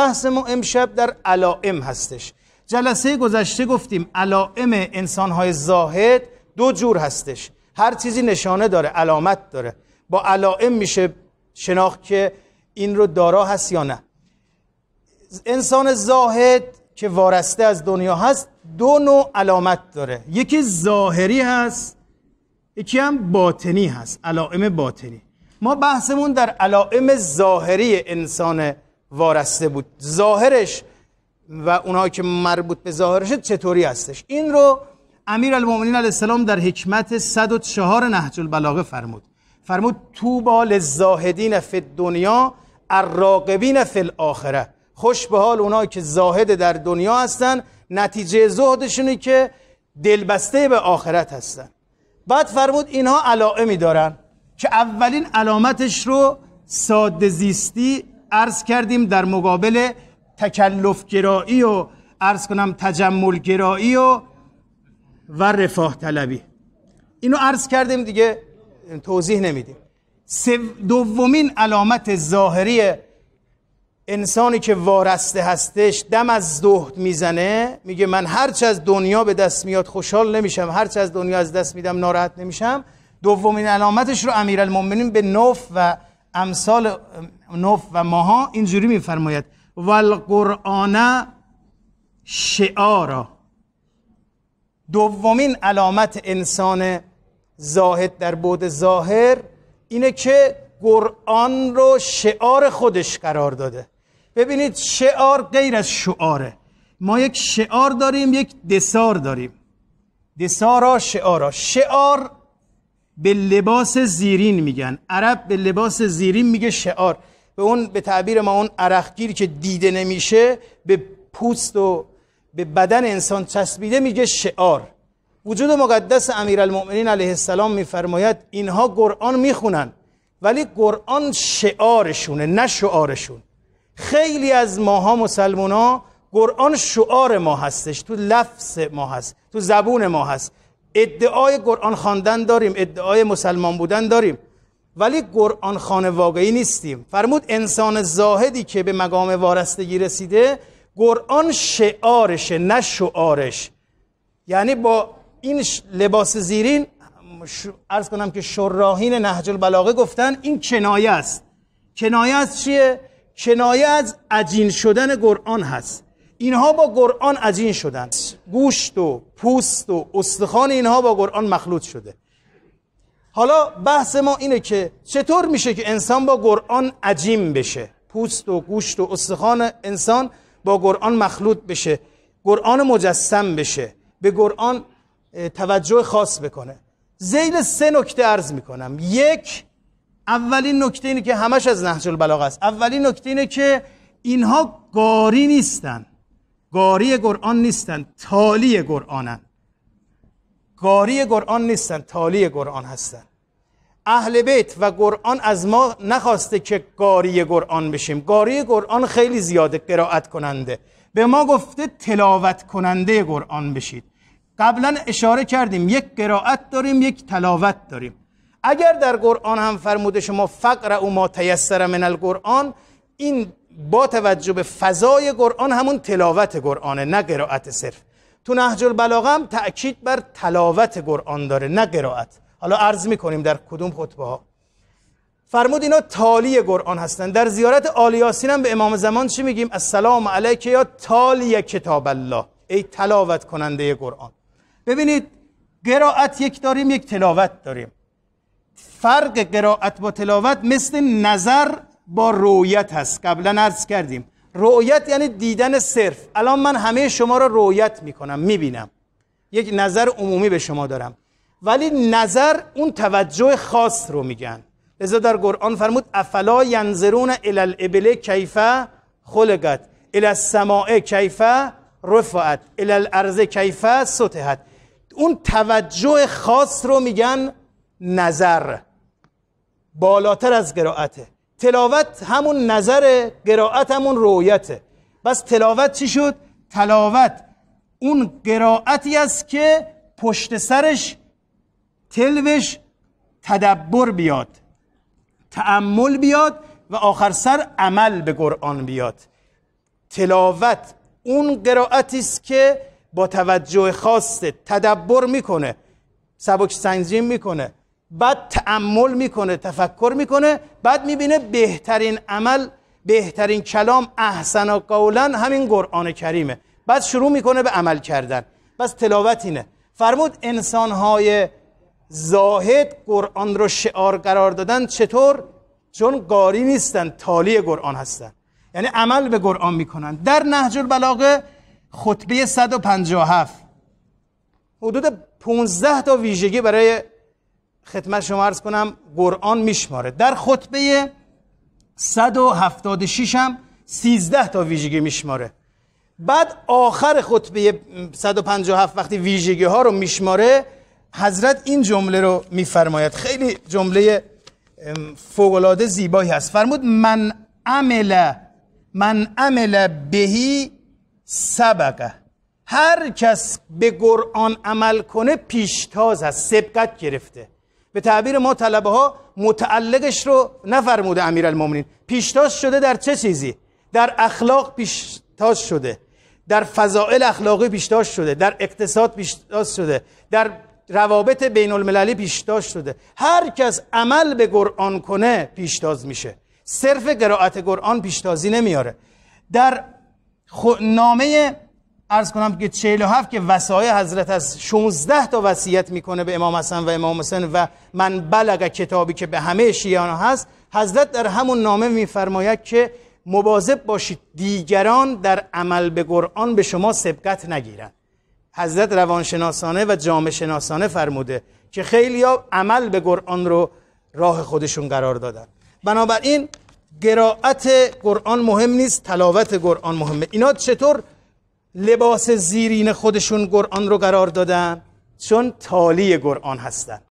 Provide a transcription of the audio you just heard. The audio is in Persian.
بحث ما امشب در علائم هستش جلسه گذشته گفتیم علائم انسانهای زاهد دو جور هستش هر چیزی نشانه داره علامت داره با علائم میشه شناخت که این رو دارا هست یا نه انسان زاهد که وارسته از دنیا هست دو نوع علامت داره یکی ظاهری هست یکی هم باطنی هست علائم باطنی ما بحثمون در علائم ظاهری انسان وارسته بود ظاهرش و اونها که مربوط به ظاهرش چطوری هستش این رو امیر المومنین علیه السلام در حکمت 104 نهج البلاغه فرمود فرمود توبا زاهدین فی دنیا الراقبین فی الاخره خوش به حال اونایی که زاهد در دنیا هستن نتیجه زهدشونی که دلبسته به آخرت هستن بعد فرمود اینها علائمی دارن که اولین علامتش رو ساده زیستی عرض کردیم در مقابل تکلف گرایی و عرض کنم تجمل گرایی و و رفاه طلبی اینو عرض کردیم دیگه توضیح نمیدیم دومین علامت ظاهری انسانی که وارسته هستش دم از زهد میزنه میگه من هرچه از دنیا به دست میاد خوشحال نمیشم هرچه از دنیا از دست میدم ناراحت نمیشم دومین علامتش رو امیرالمومنین به نف و امثال نوف و ماها اینجوری میفرماید و القرآن شعارا دومین علامت انسان زاهد در بود ظاهر اینه که قرآن رو شعار خودش قرار داده ببینید شعار غیر از شعاره ما یک شعار داریم یک دسار داریم دسارا شعارا شعار به لباس زیرین میگن عرب به لباس زیرین میگه شعار به اون به تعبیر ما اون عرقگیر که دیده نمیشه به پوست و به بدن انسان چسبیده میگه شعار وجود مقدس امیرالمؤمنین علیه السلام میفرماید اینها قرآن میخونن ولی قرآن شعارشونه نه شعارشون خیلی از ماها مسلمونا قرآن شعار ما هستش تو لفظ ما هست تو زبون ما هست ادعای قرآن خواندن داریم ادعای مسلمان بودن داریم ولی قرآن خان واقعی نیستیم فرمود انسان زاهدی که به مقام وارستگی رسیده قرآن شعارشه نه شعارش یعنی با این لباس زیرین ارز کنم که شراحین نهج البلاغه گفتن این کنایه است کنایه از چیه؟ کنایه از عجین شدن قرآن هست اینها با قرآن عجین شدند گوشت و پوست و استخوان اینها با قرآن مخلوط شده حالا بحث ما اینه که چطور میشه که انسان با قرآن عجیم بشه پوست و گوشت و استخوان انسان با قرآن مخلوط بشه قرآن مجسم بشه به قرآن توجه خاص بکنه زیل سه نکته عرض میکنم یک اولین نکته اینه که همش از نهج البلاغه است اولین نکته اینه که اینها گاری نیستن گاری قرآن نیستن تالی قرآنن گاری قرآن نیستن تالی قرآن هستند اهل بیت و قرآن از ما نخواسته که گاری قرآن بشیم گاری قرآن خیلی زیاده قرائت کننده به ما گفته تلاوت کننده قرآن بشید قبلا اشاره کردیم یک قرائت داریم یک تلاوت داریم اگر در قرآن هم فرموده شما فقر او ما تیسر من القرآن این با توجه به فضای قرآن همون تلاوت قرآن نه قرائت صرف تو نهج البلاغه هم تأکید بر تلاوت قرآن داره نه قرائت حالا عرض میکنیم در کدوم خطبه ها فرمود اینا تالی قرآن هستن در زیارت آل هم به امام زمان چی میگیم السلام علیک یا تالی کتاب الله ای تلاوت کننده قرآن ببینید قرائت یک داریم یک تلاوت داریم فرق قرائت با تلاوت مثل نظر با رویت هست قبلا عرض کردیم رویت یعنی دیدن صرف الان من همه شما را رویت میکنم میبینم یک نظر عمومی به شما دارم ولی نظر اون توجه خاص رو میگن لذا در قرآن فرمود افلا ینظرون الی کیفه خلقت الی السماء کیفه رفعت الی کیفه سطحت اون توجه خاص رو میگن نظر بالاتر از قرائته تلاوت همون نظر قرائت همون رویته بس تلاوت چی شد تلاوت اون قرائتی است که پشت سرش تلوش تدبر بیاد تعمل بیاد و آخر سر عمل به قرآن بیاد تلاوت اون قرائتی است که با توجه خاص تدبر میکنه سبک سنجین میکنه بعد تعمل میکنه تفکر میکنه بعد میبینه بهترین عمل بهترین کلام احسن قولا همین قرآن کریمه بعد شروع میکنه به عمل کردن بس تلاوت اینه فرمود انسانهای زاهد قرآن رو شعار قرار دادن چطور؟ چون قاری نیستن تالی قرآن هستن یعنی عمل به قرآن میکنن در نهج البلاغه خطبه 157 حدود 15 تا ویژگی برای خدمت شما عرض کنم قرآن میشماره در خطبه 176 هم 13 تا ویژگی میشماره بعد آخر خطبه 157 وقتی ویژگی ها رو میشماره حضرت این جمله رو میفرماید خیلی جمله فوقلاده زیبایی هست فرمود من عمل من عمل بهی سبقه هر کس به قرآن عمل کنه پیشتاز هست سبقت گرفته به تعبیر ما طلبه ها متعلقش رو نفرموده المومنین پیشتاز شده در چه چیزی در اخلاق پیشتاز شده در فضائل اخلاقی پیشتاز شده در اقتصاد پیشتاز شده در روابط بین المللی پیشتاز شده هر کس عمل به قرآن کنه پیشتاز میشه صرف قرائت قرآن پیشتازی نمیاره در خو... نامه ارز کنم که 47 که وسایه حضرت از 16 تا وصیت میکنه به امام حسن و امام حسین و من بلغ کتابی که به همه شیعان هست حضرت در همون نامه میفرماید که مبازب باشید دیگران در عمل به قرآن به شما سبقت نگیرند حضرت روانشناسانه و جامعه شناسانه فرموده که خیلی ها عمل به قرآن رو راه خودشون قرار دادن بنابراین گراعت قرآن مهم نیست تلاوت قرآن مهمه اینا چطور لباس زیرین خودشون قرآن رو قرار دادن چون تالی قرآن هستن